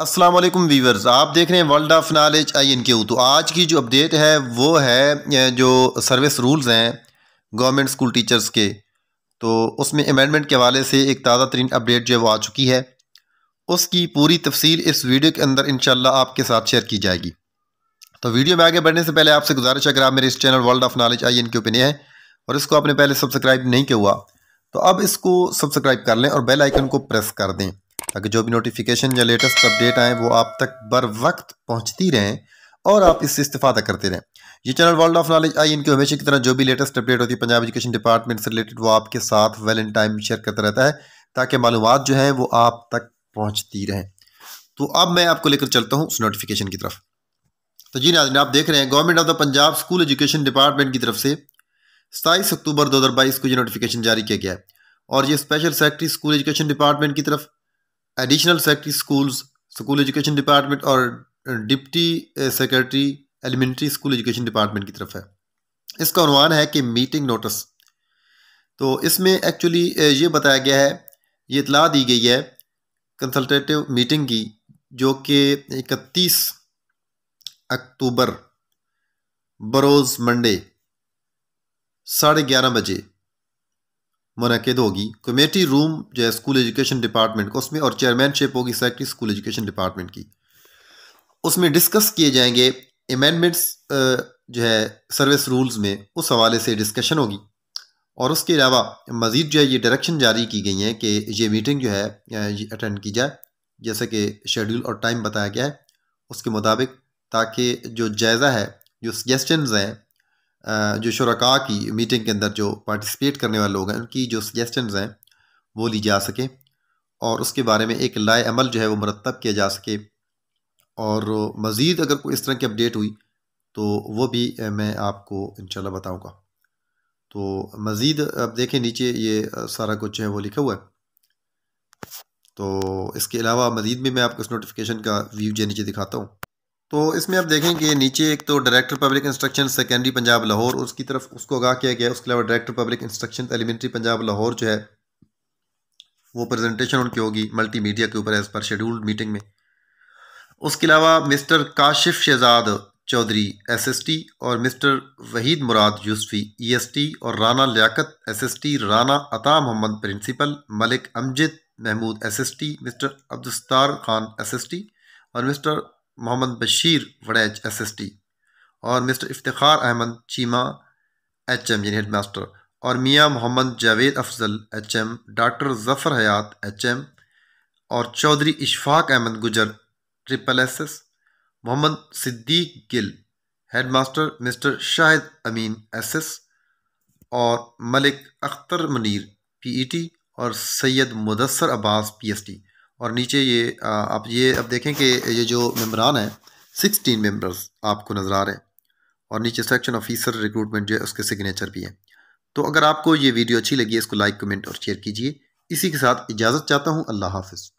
Aslam viewers आप देख रहे हैं world of knowledge I N Q तो आज की जो अपडेट है वो है जो सर्विस रूल्स हैं गवर्नमेंट स्कूल टीचर्स के तो उसमें अमेंडमेंट के हवाले से एक ताज़ा तरीन अपडेट जो है वो आ चुकी है उसकी पूरी तफसील इस वीडियो के अंदर इन आपके साथ शेयर की जाएगी तो वीडियो में आगे बढ़ने से पहले आपसे गुजारिश अगर आप मेरे इस channel world of knowledge I N Q पे नए हैं और इसको आपने पहले सब्सक्राइब नहीं किया हुआ तो अब इसको सब्सक्राइब कर लें और बेल आइकन को प्रेस कर दें ताकि जो भी नोटिफिकेशन या लेटेस्ट अपडेट आएँ वो आप तक बर वक्त पहुँचती रहें और आप इससे इस्तेफादा करते रहें ये channel world of knowledge I इनकी हमेशा की तरह जो भी लेटेस्ट अपडेट होती है पंजाब एजुकेशन डिपार्टमेंट से रिलेटेड वो आपके साथ वेल इन टाइम शेयर करता रहता है ताकि मालूम जो हैं वो आप तक पहुँचती रहें तो अब मैं आपको लेकर चलता हूँ उस नोटिफिकेशन की तरफ तो जी नाजन आप देख रहे हैं government of the Punjab school education department की तरफ से सताईस अक्टूबर दो हज़ार बाईस को ये नोटिफिकेशन जारी किया गया है और ये special secretary school education department की तरफ additional uh, uh, secretary schools school education department और deputy secretary elementary school education department की तरफ है इसका अनुमान है कि मीटिंग नोटिस तो इसमें एक्चुअली uh, ये बताया गया है ये इतला दी गई है कंसल्टेटिव मीटिंग की जो कि इकतीस अक्टूबर बरोज़ मंडे साढ़े ग्यारह बजे मनद होगी कमेटी रूम जो है स्कूल एजुकेशन डिपार्टमेंट का उसमें और चेयरमैनशिप होगी सेक्रेटरी स्कूल एजुकेशन डिपार्टमेंट की उसमें डिस्कस किए जाएंगे अमेंडमेंट्स जो है सर्विस रूल्स में उस हवाले से डिस्कशन होगी और उसके अलावा मज़ीद जो है ये डायरेक्शन जारी की गई हैं कि ये मीटिंग जो है ये अटेंड की जाए जैसे कि शेड्यूल और टाइम बताया गया है उसके मुताबिक ताकि जो जायज़ा है जो सजेशन हैं जो शुरा की मीटिंग के अंदर जो पार्टिसिपेट करने वाले लोग हैं उनकी जो सजेशनस हैं वो ली जा सके और उसके बारे में एक लाए अमल जो है वो मरतब किया जा सके और मज़ीद अगर कोई इस तरह की अपडेट हुई तो वो भी मैं आपको इन बताऊँगा तो मज़ीद अब देखें नीचे ये सारा कुछ है वो लिखा हुआ है तो इसके अलावा मज़ीद भी मैं आपको इस नोटिफिकेशन का व्यू जो नीचे दिखाता हूँ तो इसमें आप देखें कि नीचे एक तो director public instruction secondary Punjab Lahore उसकी तरफ उसको आगाह किया गया उसके अलावा director public instruction elementary Punjab Lahore जो है वो प्रेजेंटेशन उनकी होगी मल्टीमीडिया के ऊपर एज़ पर शेड्यूल्ड मीटिंग में उसके अलावा मिस्टर काशिफ शहजाद चौधरी एसएसटी और mister Waheed Murad Yousafi EST e और Rana Liaqat SST Rana Ata Mohammad principal Malik Amjid Mahmood SST mister Abdussattar Khan SST और mister Mohammad Bashir Waraich S S T और mister Iftar Ahmad Cheema H M यानी हेड मास्टर और Mian Mohammad Javed Afzal H M doctor Zafar Hayat H M और Chaudhry Ishfaq Ahmad Gujjar triple S S Mohammad Siddique Gill head master mister Shahid Amin S S और Malik Akhtar Munir P E e T और Syed Mudassar Abbas P S T और नीचे ये आप ये अब देखें कि ये जो मम्बरान है सिक्सटीन मेम्बर्स आपको नज़र आ रहे हैं और नीचे सेक्शन ऑफिसर रिक्रूटमेंट जो है उसके सिग्नेचर भी हैं तो अगर आपको ये वीडियो अच्छी लगी है इसको लाइक कमेंट और शेयर कीजिए इसी के साथ इजाज़त चाहता हूँ अल्लाह हाफिज़